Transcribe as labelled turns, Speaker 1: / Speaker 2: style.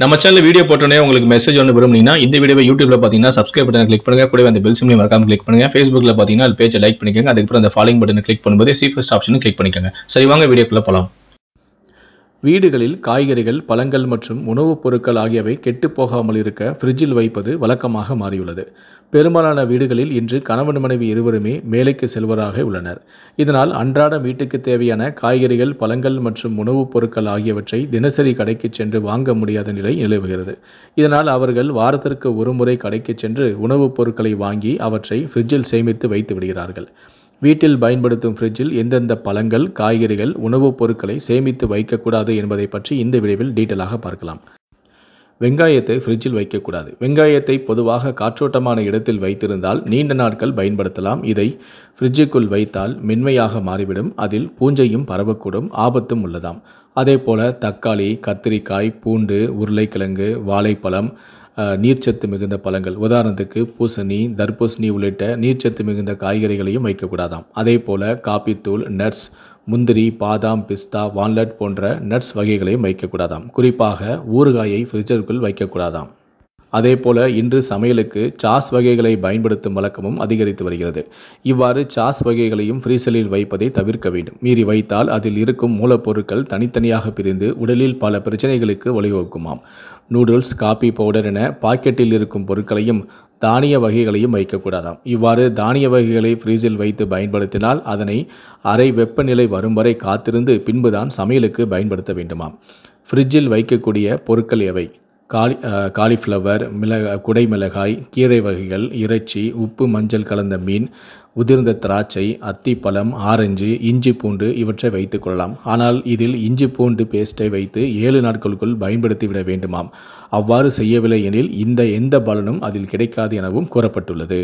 Speaker 1: நம்ம channel video போட்டோன்னே உங்களுக்கு மெசேஜ் ஒன்று விரும்புனீங்கன்னா இந்த வீடியோ யூடியூப்ல பார்த்தீங்கன்னா சப்ஸ்கிரைப் பட்டன் கிளிக் பண்ணுங்க கூட அந்த பெல் சிம்லையும் மறக்காம கிளிக் பண்ணுங்க ஃபேஸ்புக்கில் பார்த்தீங்கன்னா அது பேஜ் லைக் பண்ணிக்கோங்க அதுக்கப்புறம் அந்த ஃபாலோயிங் பட்டன் கிளிக் பண்ணும்போது சி ஃபர்ஸ்ட் ஆப்ஷனும் கிளிக் பண்ணிக்கோங்க சரி வாங்க வீடியோக்குள்ள போகலாம்
Speaker 2: வீடுகளில் காய்கறிகள் பழங்கள் மற்றும் உணவுப் பொருட்கள் ஆகியவை கெட்டுப்போகாமல் இருக்க ஃப்ரிட்ஜில் வைப்பது வழக்கமாக மாறியுள்ளது பெரும்பாலான வீடுகளில் இன்று கணவன் மனைவி இருவருமே மேலைக்கு செல்வராக உள்ளனர் இதனால் அன்றாட வீட்டுக்கு தேவையான காய்கறிகள் பழங்கள் மற்றும் உணவுப் பொருட்கள் ஆகியவற்றை தினசரி கடைக்கு சென்று வாங்க முடியாத நிலை நிலவுகிறது இதனால் அவர்கள் வாரத்திற்கு ஒருமுறை கடைக்கு சென்று உணவுப் பொருட்களை வாங்கி அவற்றை ஃப்ரிட்ஜில் சேமித்து வைத்து விடுகிறார்கள் வீட்டில் பயன்படுத்தும் ஃப்ரிட்ஜில் எந்தெந்த பழங்கள் காய்கறிகள் உணவுப் பொருட்களை சேமித்து வைக்கக்கூடாது என்பதை பற்றி இந்த விளைவில் டீட்டெயிலாக பார்க்கலாம் வெங்காயத்தை ஃப்ரிட்ஜில் வைக்கக்கூடாது வெங்காயத்தை பொதுவாக காற்றோட்டமான இடத்தில் வைத்திருந்தால் நீண்ட நாட்கள் பயன்படுத்தலாம் இதை ஃப்ரிட்ஜுக்குள் வைத்தால் மென்மையாக மாறிவிடும் அதில் பூஞ்சையும் பரவக்கூடும் ஆபத்தும் உள்ளதாம் அதே தக்காளி கத்திரிக்காய் பூண்டு உருளைக்கிழங்கு வாழைப்பழம் நீர்ச்சத்து மிகுந்த பழங்கள் உதாரணத்துக்கு பூசணி தர்பூசணி உள்ளிட்ட நீர்ச்சத்து மிகுந்த காய்கறிகளையும் வைக்கக்கூடாதாம் அதே போல் காப்பித்தூள் நட்ஸ் முந்திரி பாதாம் பிஸ்தா வால்நட் போன்ற நட்ஸ் வகைகளையும் வைக்கக்கூடாதாம் குறிப்பாக ஊறுகாயை ஃப்ரிட்ஜருக்குள் வைக்கக்கூடாதாம் அதே போல இன்று சமையலுக்கு சாஸ் வகைகளை பயன்படுத்தும் வழக்கமும் அதிகரித்து வருகிறது இவ்வாறு சாஸ் வகைகளையும் ஃப்ரீசலில் வைப்பதை தவிர்க்க வேண்டும் மீறி வைத்தால் அதில் இருக்கும் மூலப்பொருட்கள் தனித்தனியாக பிரிந்து உடலில் பல பிரச்சனைகளுக்கு வழிவகுக்குமாம் நூடுல்ஸ் காபி பவுடர் என பாக்கெட்டில் இருக்கும் பொருட்களையும் தானிய வகைகளையும் வைக்கக்கூடாதாம் இவ்வாறு தானிய வகைகளை ஃப்ரிட்ஜில் வைத்து பயன்படுத்தினால் அதனை அரை வெப்பநிலை வரும் வரை காத்திருந்து பின்புதான் சமையலுக்கு பயன்படுத்த வேண்டுமாம் ஃப்ரிட்ஜில் வைக்கக்கூடிய பொருட்கள் எவை காலி காலிஃப்ளவர் மிளகா குடை மிளகாய் கீரை வகைகள் இறைச்சி உப்பு மஞ்சள் கலந்த மீன் உதிர்ந்த திராட்சை அத்திப்பழம் ஆரஞ்சு இஞ்சி பூண்டு இவற்றை வைத்து கொள்ளலாம் ஆனால் இதில் இஞ்சி பூண்டு பேஸ்ட்டை வைத்து ஏழு நாட்களுக்குள் பயன்படுத்திவிட வேண்டுமாம் அவ்வாறு செய்யவில்லை எனில் இந்த எந்த பலனும் அதில் கிடைக்காது எனவும் கூறப்பட்டுள்ளது